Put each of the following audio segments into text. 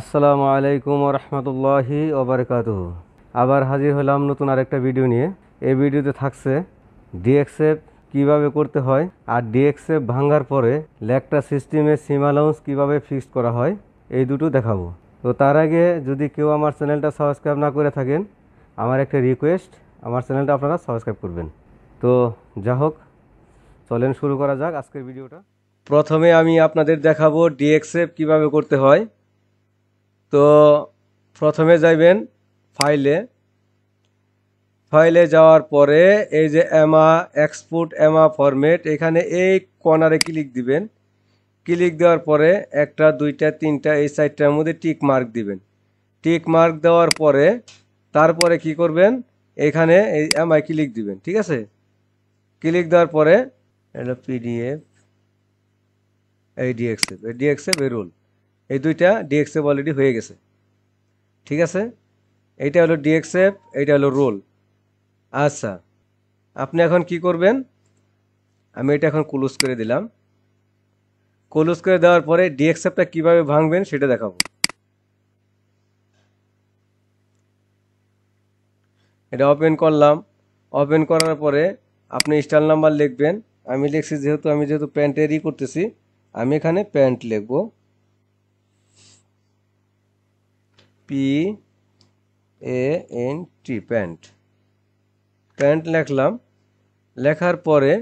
আসসালামু আলাইকুম রহমতুল্লাহি ওবরকাত আবার হাজির হলাম নতুন আরেকটা ভিডিও নিয়ে এই ভিডিওতে থাকছে ডিএক্সএফ কিভাবে করতে হয় আর ডিএক্সএফ ভাঙ্গার পরে ল্যাকটা সিস্টেমে সিমালাউন্স কিভাবে ফিক্সড করা হয় এই দুটো দেখাবো তো তার আগে যদি কেউ আমার চ্যানেলটা সাবস্ক্রাইব না করে থাকেন আমার একটা রিকোয়েস্ট আমার চ্যানেলটা আপনারা সাবস্ক্রাইব করবেন তো যা হোক চলেন শুরু করা যাক আজকের ভিডিওটা প্রথমে আমি আপনাদের দেখাবো ডিএক্সএফ কিভাবে করতে হয় তো প্রথমে যাইবেন ফাইলে ফাইলে যাওয়ার পরে এই যে এমা এক্সপোর্ট এমা ফরম্যাট এখানে এই কর্নারে ক্লিক দিবেন ক্লিক দেওয়ার পরে একটা দুইটা তিনটা এই সাইডটার মধ্যে টিক মার্ক দিবেন টিক মার্ক দেওয়ার পরে তারপরে কি করবেন এখানে এই এমআই ক্লিক দিবেন ঠিক আছে ক্লিক দেওয়ার পরে এটা পিডিএফ এই ডিএক্সএফ এই ডিএক্সএফ এ রোল এই দুইটা ডিএক্সএফ অলরেডি হয়ে গেছে ঠিক আছে এইটা হলো ডিএক্সএফ এইটা হলো রোল আচ্ছা আপনি এখন কি করবেন আমি এটা এখন ক্লোজ করে দিলাম ক্লোজ করে দেওয়ার পরে ডিএক্সএফটা কীভাবে ভাঙবেন সেটা দেখাবো এটা ওপেন করলাম ওপেন করার পরে আপনি স্টাইল নাম্বার লিখবেন আমি লিখছি যেহেতু আমি যেহেতু ই করতেছি আমি এখানে প্যান্ট লিখবো P A N T pant pant লেখলাম লেখার পরে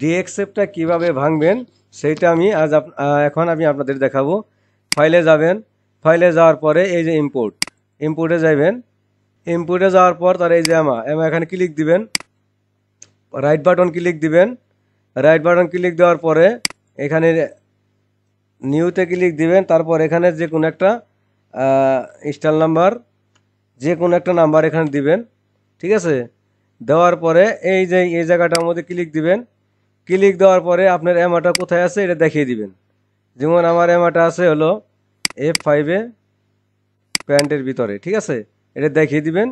ডিএক্সএফটা কিভাবে ভাঙবেন সেইটা আমি আজ এখন আমি আপনাদের দেখাবো ফাইলে যাবেন ফাইলে যাওয়ার পরে এই যে ইম্পোর্ট ইম্পোর্টে যাবেন ইম্পোর্টে যাওয়ার পর তার এই যে আমা এমা এখানে ক্লিক দিবেন রাইট বাটন ক্লিক দিবেন রাইট বাটন ক্লিক দেওয়ার পরে এখানে নিউতে ক্লিক দিবেন তারপর এখানে যে কোনো একটা স্টাইল নাম্বার যে কোনো একটা নাম্বার এখানে দিবেন ঠিক আছে দেওয়ার পরে এই যে এই জায়গাটার মধ্যে ক্লিক দিবেন ক্লিক দেওয়ার পরে আপনার অ্যামাটা কোথায় আছে এটা দেখিয়ে দিবেন যেমন আমার অ্যামাটা আছে হলো এফ ফাইভে প্যান্টের ভিতরে ঠিক আছে এটা দেখিয়ে দিবেন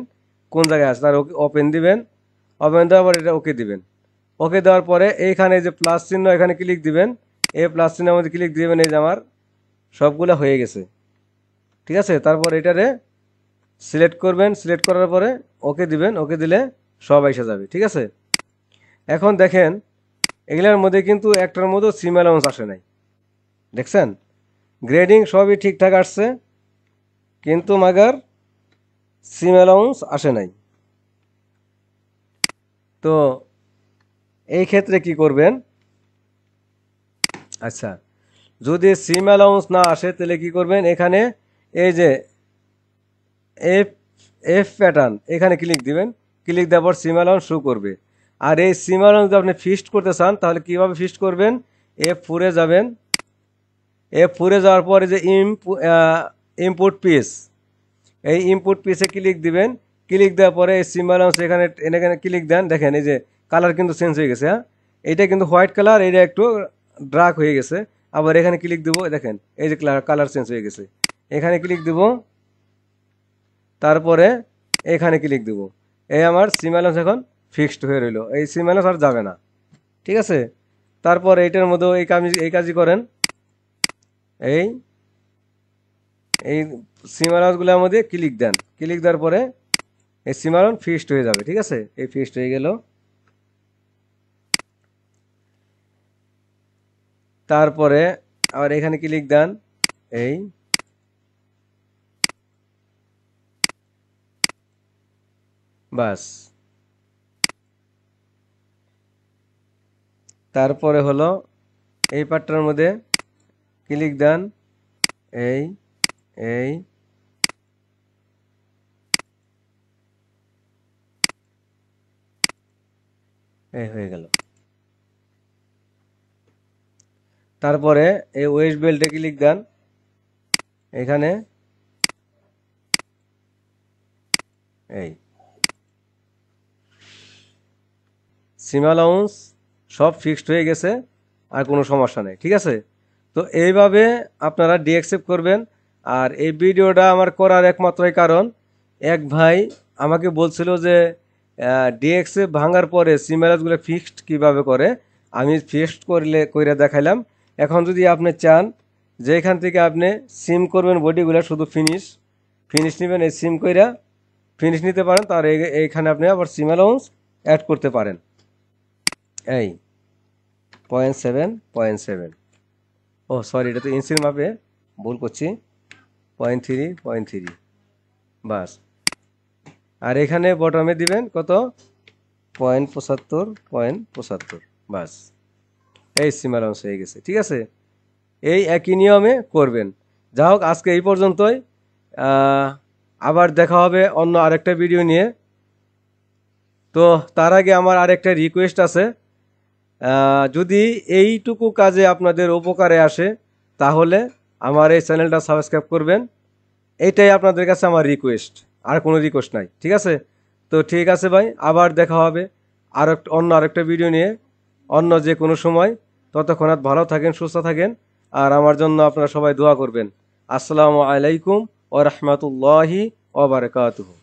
কোন জায়গায় আছে তার ওকে ওপেন দিবেন ওপেন দেওয়ার পরে এটা ওকে দিবেন ওকে দেওয়ার পরে এইখানে যে প্লাস চিহ্ন এখানে ক্লিক দিবেন এই প্লাস চিহ্নের মধ্যে ক্লিক দিবেন এই যে আমার সবগুলো হয়ে গেছে ঠিক আছে তারপর এটারে সিলেক্ট করবেন সিলেক্ট করার পরে ওকে দিবেন ওকে দিলে সব এসে যাবে ঠিক আছে এখন দেখেন এগুলার মধ্যে কিন্তু একটার মতো সিম অ্যালাউন্স আসে নাই দেখছেন গ্রেডিং সবই ঠিকঠাক আসছে কিন্তু মাগার সিম অ্যালাউন্স আসে নাই তো এই ক্ষেত্রে কি করবেন আচ্ছা যদি সিম অ্যালাউন্স না আসে তাহলে কি করবেন এখানে এই যে এফ এফ প্যাটার্ন এখানে ক্লিক দিবেন ক্লিক দেওয়ার পর সিমালন শু করবে আর এই সিমালন যদি আপনি ফিস্ট করতে চান তাহলে কীভাবে ফিস্ট করবেন এফ ফোরে যাবেন এফ ফোরে যাওয়ার পরে যে ইম্পোর্ট পিস এই ইম্পোর্ট পিসে ক্লিক দিবেন ক্লিক দেওয়ার পরে এই সিমালন এখানে এখানে ক্লিক দেন দেখেন এই যে কালার কিন্তু চেঞ্জ হয়ে গেছে হ্যাঁ এটা কিন্তু হোয়াইট কালার এটা একটু ড্রাক হয়ে গেছে আবার এখানে ক্লিক দেবো দেখেন এই যে কালার চেঞ্জ হয়ে গেছে এখানে ক্লিক দেব তারপরে এখানে ক্লিক দেব এই আমার সিমাইলেন্স এখন ফিক্সড হয়ে রইল এই সিমাইলেন্স আর যাবে না ঠিক আছে তারপর এইটার মধ্যেও এই কাজ এই কাজই করেন এই এই সিমাইলেন্সগুলোর মধ্যে ক্লিক দেন ক্লিক দেওয়ার পরে এই সিমারন ফিক্সড হয়ে যাবে ঠিক আছে এই ফিক্সড হয়ে গেল তারপরে আবার এখানে ক্লিক দেন এই বাস তারপরে হলো এই পাটটার মধ্যে ক্লিক দেন এই এই এই হয়ে গেল তারপরে এই ওয়েস্ট বেল্টে ক্লিক দেন এই সিম অ্যালাউন্স সব ফিক্সড হয়ে গেছে আর কোনো সমস্যা নেই ঠিক আছে তো এইভাবে আপনারা ডিএক্সেপ্ট করবেন আর এই ভিডিওটা আমার করার একমাত্রই কারণ এক ভাই আমাকে বলছিল যে ডিএক্সে ভাঙার পরে সিমেলাসগুলো ফিক্সড কিভাবে করে আমি ফিক্সড করলে কইরা দেখাইলাম এখন যদি আপনি চান যে এখান থেকে আপনি সিম করবেন বডিগুলো শুধু ফিনিশ ফিনিশ নেবেন এই সিম কইরা ফিনিশ নিতে পারেন তার এইখানে আপনি আবার সিম অ্যালাউন্স অ্যাড করতে পারেন এই পয়েন্ট সেভেন পয়েন্ট সেভেন ও সরি এটা তো ইঞ্চির মাপে ভুল করছি পয়েন্ট থ্রি পয়েন্ট থ্রি বাস আর এখানে বটমে দিবেন কত পয়েন্ট পঁচাত্তর পয়েন্ট পঁচাত্তর বাস এই সিমার অংশ হয়ে গেছে ঠিক আছে এই একই নিয়মে করবেন যা হোক আজকে এই পর্যন্তই আবার দেখা হবে অন্য আরেকটা ভিডিও নিয়ে তো তার আগে আমার আরেকটা রিকোয়েস্ট আছে যদি এইটুকু কাজে আপনাদের উপকারে আসে তাহলে আমার এই চ্যানেলটা সাবস্ক্রাইব করবেন এইটাই আপনাদের কাছে আমার রিকোয়েস্ট আর কোনো রিকোয়েস্ট নাই ঠিক আছে তো ঠিক আছে ভাই আবার দেখা হবে আর অন্য আরেকটা ভিডিও নিয়ে অন্য যে কোনো সময় ততক্ষণ ভালো থাকেন সুস্থ থাকেন আর আমার জন্য আপনারা সবাই দোয়া করবেন আসসালামু আলাইকুম ও রহমতুল্লাহি ওবরকাতহ